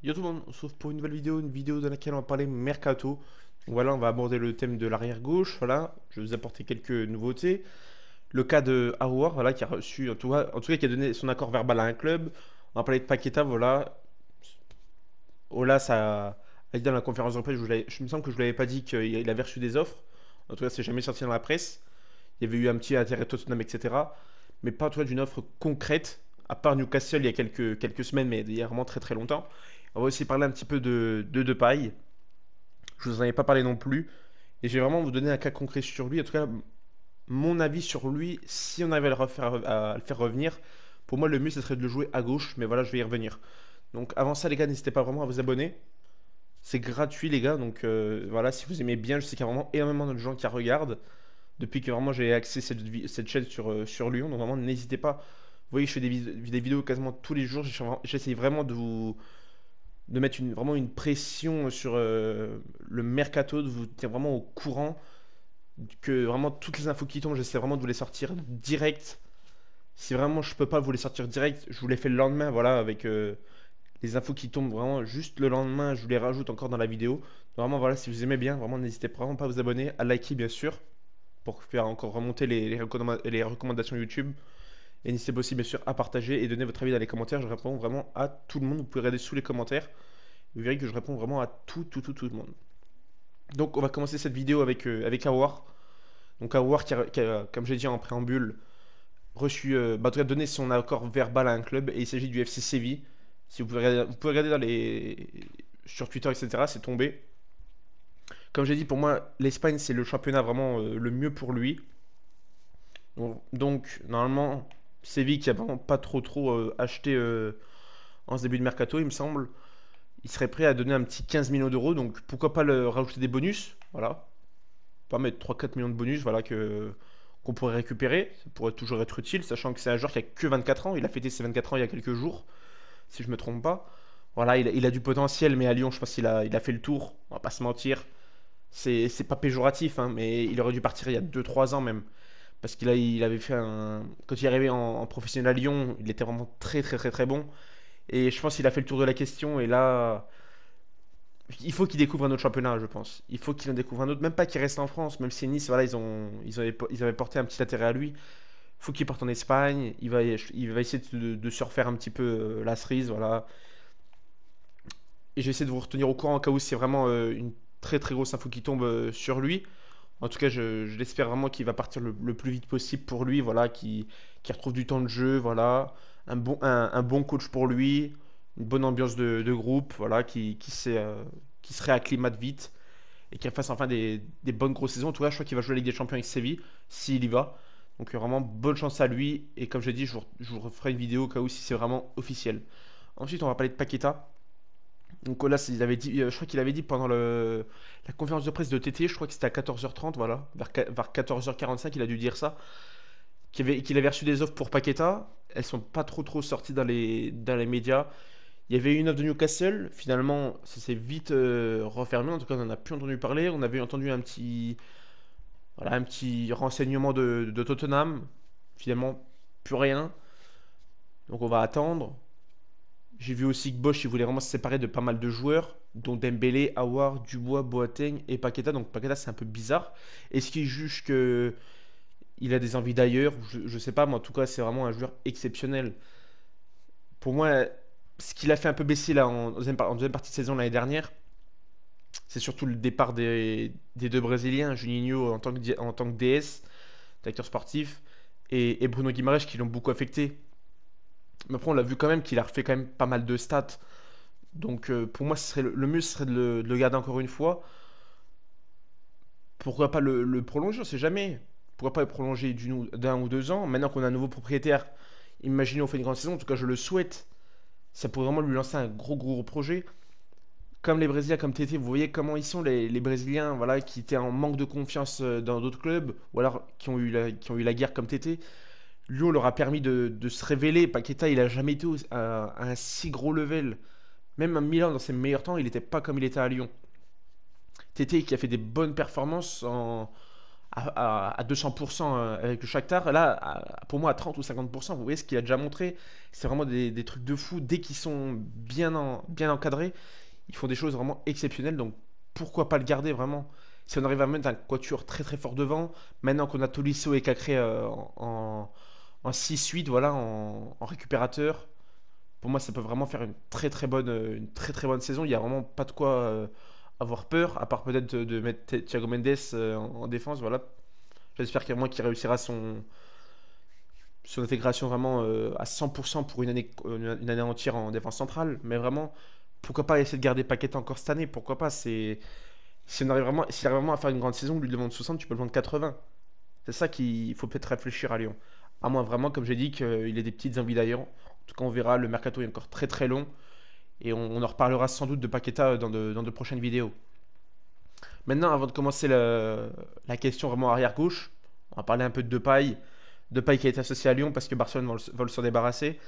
Yo tout le monde, sauf pour une nouvelle vidéo, une vidéo dans laquelle on va parler mercato. Voilà, on va aborder le thème de l'arrière gauche. Voilà, je vais vous apporter quelques nouveautés. Le cas de Aouar, voilà, qui a reçu, en tout, cas, qui a donné son accord verbal à un club. On va parler de Paqueta, voilà. Ola, ça a dit dans la conférence de presse, je, je me semble que je ne l'avais pas dit qu'il avait reçu des offres. En tout cas, c'est jamais sorti dans la presse. Il y avait eu un petit intérêt Tottenham, etc. Mais pas en tout d'une offre concrète, à part Newcastle il y a quelques, quelques semaines, mais il y a vraiment très très longtemps. On va aussi parler un petit peu de, de paille Je vous en avais pas parlé non plus. Et je vais vraiment vous donner un cas concret sur lui. En tout cas, mon avis sur lui, si on arrive à le, faire revenir, pour moi, le mieux, ce serait de le jouer à gauche. Mais voilà, je vais y revenir. Donc avant ça, les gars, n'hésitez pas vraiment à vous abonner. C'est gratuit, les gars. Donc euh, voilà, si vous aimez bien, je sais qu'il y a vraiment énormément de gens qui regardent. Depuis que vraiment j'ai axé cette, cette, chaîne sur, euh, sur Lyon. Donc vraiment, n'hésitez pas. Vous voyez, je fais des, des, vidéos quasiment tous les jours. J'essaie vraiment de vous, de mettre une, vraiment une pression sur euh, le mercato, de vous tenir vraiment au courant, que vraiment toutes les infos qui tombent, j'essaie vraiment de vous les sortir direct. Si vraiment je peux pas vous les sortir direct, je vous les fais le lendemain, voilà, avec euh, les infos qui tombent vraiment juste le lendemain, je vous les rajoute encore dans la vidéo. vraiment, voilà, si vous aimez bien, vraiment n'hésitez vraiment pas à vous abonner, à liker bien sûr, pour faire encore remonter les recommandations YouTube. Et n'hésitez pas aussi, bien sûr, à partager et donner votre avis dans les commentaires. Je réponds vraiment à tout le monde. Vous pouvez regarder sous les commentaires. Vous verrez que je réponds vraiment à tout, tout, tout, tout le monde. Donc, on va commencer cette vidéo avec, euh, avec Awar. Donc, Awar, qui, a, comme j'ai dit en préambule, reçu, euh, bah, en tout cas, donné son accord verbal à un club. Et il s'agit du FC Séville. Si vous pouvez regarder, vous pouvez regarder dans les... sur Twitter, etc., c'est tombé. Comme j'ai dit, pour moi, l'Espagne, c'est le championnat vraiment euh, le mieux pour lui. Donc, normalement, Séville qui a vraiment pas trop trop euh, acheté euh, en ce début de mercato, il me semble, il serait prêt à donner un petit 15 millions d'euros. Donc pourquoi pas le, rajouter des bonus Voilà. Pas mettre 3-4 millions de bonus voilà, que, qu'on pourrait récupérer. Ça pourrait toujours être utile, sachant que c'est un joueur qui a que 24 ans. Il a fêté ses 24 ans il y a quelques jours, si je me trompe pas. Voilà, il a, du potentiel, mais à Lyon, je pense qu'il a, il a fait le tour. On va pas se mentir. C'est, c'est pas péjoratif, hein, mais il aurait dû partir il y a 2-3 ans même parce qu'il il avait fait un... Quand il est arrivé en, professionnel à Lyon, il était vraiment très très très très bon. Et je pense qu'il a fait le tour de la question. Et là, il faut qu'il découvre un autre championnat, je pense. Il faut qu'il en découvre un autre, même pas qu'il reste en France, même si Nice, voilà, ils, ont, ils, avaient, porté un petit intérêt à lui. Il faut qu'il parte en Espagne. Il va, il va essayer de, de se refaire un petit peu euh, la cerise, voilà. Et j'essaie de vous retenir au courant en cas où c'est vraiment euh, une très très grosse info qui tombe euh, sur lui. En tout cas, je, l'espère vraiment qu'il va partir le, plus vite possible pour lui, voilà, qu'il retrouve du temps de jeu, voilà, un bon, un, bon coach pour lui, une bonne ambiance de, groupe, voilà, qui, qui, euh, qui se réacclimate vite et qu'il fasse enfin des, bonnes grosses saisons. En tout cas, je crois qu'il va jouer la Ligue des Champions avec Séville, s'il y va. Donc euh, vraiment, bonne chance à lui. Et comme je l'ai dit, je vous, je vous, referai une vidéo au cas où si c'est vraiment officiel. Ensuite, on va parler de Paqueta. Donc là, avait dit, euh, je crois qu'il avait dit pendant le, la conférence de presse de TT, je crois que c'était à 14h30, voilà, vers, 14h45, il a dû dire ça, qu'il avait, avait reçu des offres pour Paqueta. Elles sont pas trop trop sorties dans les, dans les médias. Il y avait une offre de Newcastle, finalement, ça s'est vite euh, refermé. En tout cas, on n'en a plus entendu parler. On avait entendu un petit, voilà, un petit renseignement de, de Tottenham. Finalement, plus rien. Donc on va attendre. J'ai vu aussi que Bosch, il voulait vraiment se séparer de pas mal de joueurs, dont Dembélé, Awar, Dubois, Boateng et Paqueta. Donc Paqueta, c'est un peu bizarre. Est-ce qu'il juge que il a des envies d'ailleurs je, ne sais pas, mais en tout cas, c'est vraiment un joueur exceptionnel. Pour moi, ce qui l'a fait un peu baisser là, en, deuxième, en deuxième partie de saison l'année dernière, c'est surtout le départ des, deux Brésiliens, Juninho en tant que, en tant que DS, directeur sportif, et, et Bruno Guimarães qui l'ont beaucoup affecté. Mais après, on l'a vu quand même qu'il a refait quand même pas mal de stats. Donc euh, pour moi, ce serait le, mieux serait de le, garder encore une fois. Pourquoi pas le, prolonger On sait jamais. Pourquoi pas le prolonger d'un ou deux ans Maintenant qu'on a un nouveau propriétaire, imaginez on fait une grande saison. En tout cas, je le souhaite. Ça pourrait vraiment lui lancer un gros gros projet. Comme les Brésiliens, comme TT, vous voyez comment ils sont les, Brésiliens, voilà, qui étaient en manque de confiance euh, dans d'autres clubs, ou alors qui ont eu la, qui ont eu la guerre comme TT. Lyon leur a permis de, se révéler. Paqueta, il n'a jamais été à, un si gros level. Même à Milan, dans ses meilleurs temps, il n'était pas comme il était à Lyon. Tété qui a fait des bonnes performances à, 200% euh, avec le Shakhtar. Là, pour moi, à 30 ou 50%, vous voyez ce qu'il a déjà montré. C'est vraiment des, trucs de fou. Dès qu'ils sont bien, bien encadrés, ils font des choses vraiment exceptionnelles. Donc, pourquoi pas le garder vraiment Si on arrive à mettre un quatuor très très fort devant, maintenant qu'on a Tolisso et Cacré euh, en en 6-8, voilà, en, récupérateur. Pour moi, ça peut vraiment faire une très très bonne, euh, une très, très bonne saison. Il n'y a vraiment pas de quoi euh, avoir peur, à part peut-être de, mettre Thiago Mendes euh, en, défense. Voilà. J'espère qu'il qui réussira son, son intégration vraiment à 100% pour une année, une année entière en défense centrale. Mais vraiment, pourquoi pas essayer de garder Paquet encore cette année Pourquoi pas C'est si arrive vraiment, vraiment à faire une grande saison, lui lui demande 60, tu peux le vendre 80. C'est ça qu'il faut peut-être réfléchir à Lyon. À moins vraiment, comme j'ai dit, qu'il ait des petites envies d'ailleurs. En tout cas, on verra. Le mercato est encore très très long. Et on, en reparlera sans doute de Paqueta dans de, prochaines vidéos. Maintenant, avant de commencer la question vraiment arrière-gauche, on va parler un peu de Depay. Depay qui a été associé à Lyon parce que Barcelone veut s'en débarrasser.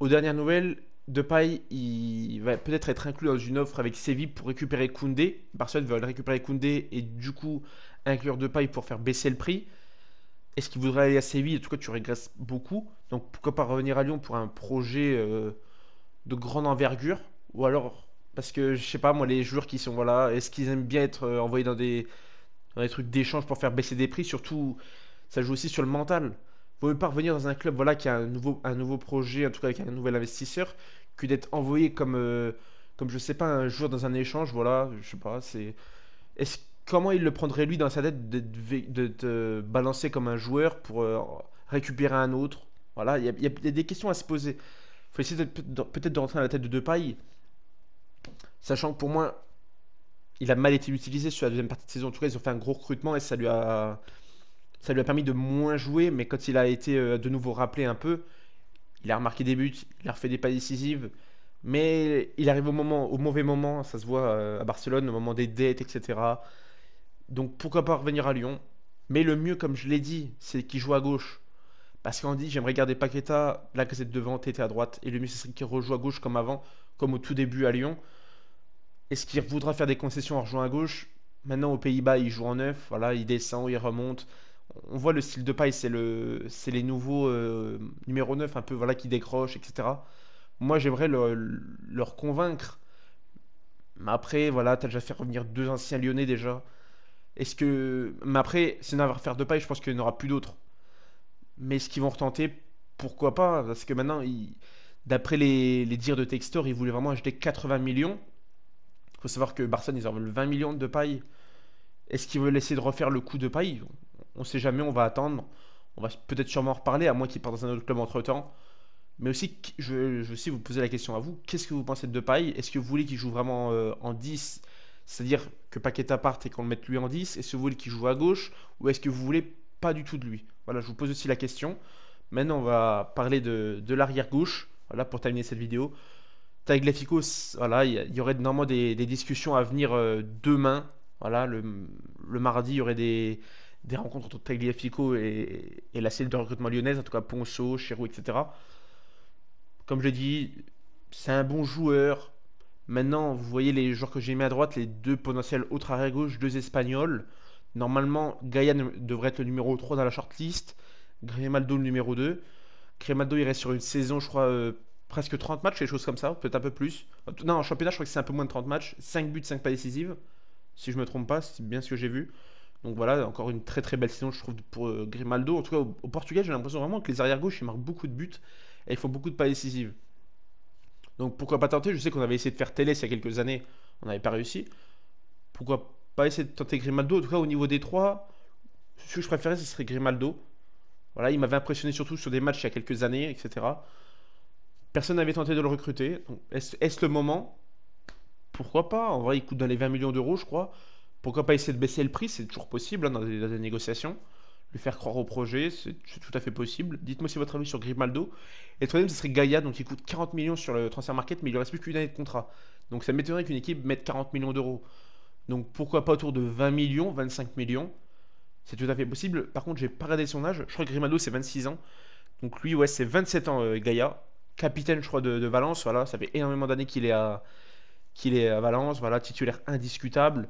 Aux dernières nouvelles, Depay il va peut-être être inclus dans une offre avec Séville pour récupérer Koundé. Barcelone veut récupérer Koundé et du coup inclure Depay pour faire baisser le prix est-ce qu'il voudrait aller à Séville En tout cas, tu régresses beaucoup. Donc pourquoi pas revenir à Lyon pour un projet euh, de grande envergure Ou alors, parce que je sais pas, moi, les joueurs qui sont, voilà, est-ce qu'ils aiment bien être euh, envoyés dans des, trucs d'échange pour faire baisser des prix Surtout, ça joue aussi sur le mental. Vaut mieux pas revenir dans un club voilà, qui a un nouveau, un nouveau projet, en tout cas avec un nouvel investisseur, que d'être envoyé comme, euh, comme je sais pas, un joueur dans un échange. Voilà, je sais pas, c'est. Est-ce comment il le prendrait lui dans sa tête de, te balancer comme un joueur pour euh, récupérer un autre Voilà, il y, a des questions à se poser. Il faut essayer peut-être de rentrer dans la tête de Depay, sachant que pour moi, il a mal été utilisé sur la deuxième partie de saison. En tout cas, ils ont fait un gros recrutement et ça lui a, ça lui a permis de moins jouer. Mais quand il a été euh, de nouveau rappelé un peu, il a remarqué des buts, il a refait des pas décisives. Mais il arrive au, moment, au mauvais moment, ça se voit euh, à Barcelone, au moment des dettes, etc. Donc pourquoi pas revenir à Lyon Mais le mieux, comme je l'ai dit, c'est qu'il joue à gauche. Parce qu'on dit, j'aimerais garder Paqueta, que c'est devant, était à droite. Et le mieux, ce serait qu'il rejoue à gauche comme avant, comme au tout début à Lyon. Est-ce qu'il voudra faire des concessions en rejoint à gauche Maintenant, aux Pays-Bas, il joue en neuf. Voilà, il descend, il remonte. On voit le style de paille, c'est le, les nouveaux euh, numéro 9, un peu voilà qui décrochent, etc. Moi, j'aimerais leur convaincre. Mais après, voilà, t'as déjà fait revenir deux anciens Lyonnais déjà. Est-ce que. Mais après, c'est va faire de paille, je pense qu'il n'y en aura plus d'autres. Mais est-ce qu'ils vont retenter Pourquoi pas Parce que maintenant, d'après les... dires de Textor, ils voulaient vraiment acheter 80 millions. Il faut savoir que Barcelone, ils en veulent 20 millions de paille. Est-ce qu'ils veulent essayer de refaire le coup de paille On ne sait jamais, on va attendre. On va peut-être sûrement en reparler, à moins qu'il part dans un autre club entre temps. Mais aussi, je vais aussi vous poser la question à vous qu'est-ce que vous pensez de paille Est-ce que vous voulez qu'il joue vraiment euh, en 10 C'est-à-dire que Paqueta parte et qu'on le mette lui en 10 et ce vous voulez qu'il joue à gauche ou est-ce que vous voulez pas du tout de lui Voilà, je vous pose aussi la question. Maintenant, on va parler de, l'arrière gauche. Voilà, pour terminer cette vidéo. Tagliafico, voilà, il y, aurait normalement des, discussions à venir euh, demain. Voilà, le, mardi, il y aurait des, rencontres entre Tagliafico et, et la cellule de recrutement lyonnaise, en tout cas Ponceau, Chirou, etc. Comme je l'ai dit, c'est un bon joueur, Maintenant, vous voyez les joueurs que j'ai mis à droite, les deux potentiels autres arrière-gauche, deux espagnols. Normalement, Gaia devrait être le numéro 3 dans la shortlist. Grimaldo le numéro 2. Grimaldo, il reste sur une saison, je crois, euh, presque 30 matchs, quelque chose comme ça, peut-être un peu plus. Non, en championnat, je crois que c'est un peu moins de 30 matchs. 5 buts, 5 pas décisives. Si je me trompe pas, c'est bien ce que j'ai vu. Donc voilà, encore une très très belle saison, je trouve, pour euh, Grimaldo. En tout cas, au, Portugal, j'ai l'impression vraiment que les arrières gauches, ils marquent beaucoup de buts et ils font beaucoup de pas décisives. Donc pourquoi pas tenter Je sais qu'on avait essayé de faire Télé il y a quelques années, on n'avait pas réussi. Pourquoi pas essayer de tenter Grimaldo En tout cas, au niveau des trois, ce que je préférais, ce serait Grimaldo. Voilà, il m'avait impressionné surtout sur des matchs il y a quelques années, etc. Personne n'avait tenté de le recruter. Est-ce le moment Pourquoi pas En vrai, il coûte dans les 20 millions d'euros, je crois. Pourquoi pas essayer de baisser le prix C'est toujours possible hein, dans, les dans, des, négociations. Le faire croire au projet, c'est tout à fait possible. Dites-moi aussi votre avis sur Grimaldo. Et le troisième, ce serait Gaïa, donc il coûte 40 millions sur le transfert market, mais il ne reste plus qu'une année de contrat. Donc ça m'étonnerait qu'une équipe mette 40 millions d'euros. Donc pourquoi pas autour de 20 millions, 25 millions C'est tout à fait possible. Par contre, j'ai pas regardé son âge. Je crois que Grimaldo, c'est 26 ans. Donc lui, ouais, c'est 27 ans, euh, Gaïa. Gaia. Capitaine, je crois, de, de Valence. Voilà, ça fait énormément d'années qu'il est, à, qu'il est à Valence. Voilà, titulaire indiscutable.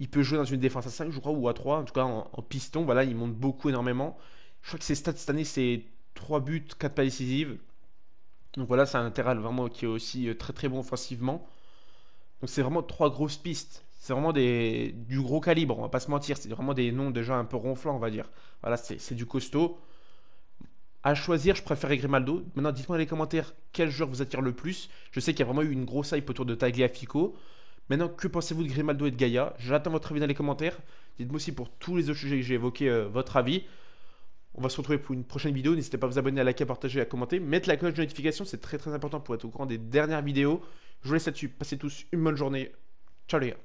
Il peut jouer dans une défense à 5, je crois, ou à 3, en tout cas en, piston. Voilà, il monte beaucoup énormément. Je crois que ses stats cette année, c'est 3 buts, 4 pas décisives. Donc voilà, c'est un latéral vraiment qui est aussi euh, très très bon offensivement. Donc c'est vraiment trois grosses pistes. C'est vraiment des, du gros calibre, on va pas se mentir. C'est vraiment des noms déjà un peu ronflants, on va dire. Voilà, c'est du costaud. À choisir, je préfère Grimaldo. Maintenant, dites-moi dans les commentaires quel joueur vous attire le plus. Je sais qu'il y a vraiment eu une grosse hype autour de Tagliafico. Maintenant, que pensez-vous de Grimaldo et de Gaïa J'attends votre avis dans les commentaires. Dites-moi aussi pour tous les autres sujets que j'ai évoqués euh, votre avis. On va se retrouver pour une prochaine vidéo. N'hésitez pas à vous abonner, à liker, à partager, à commenter. Mettre la cloche de notification, c'est très très important pour être au courant des dernières vidéos. Je vous laisse là-dessus. Passez tous une bonne journée. Ciao les gars.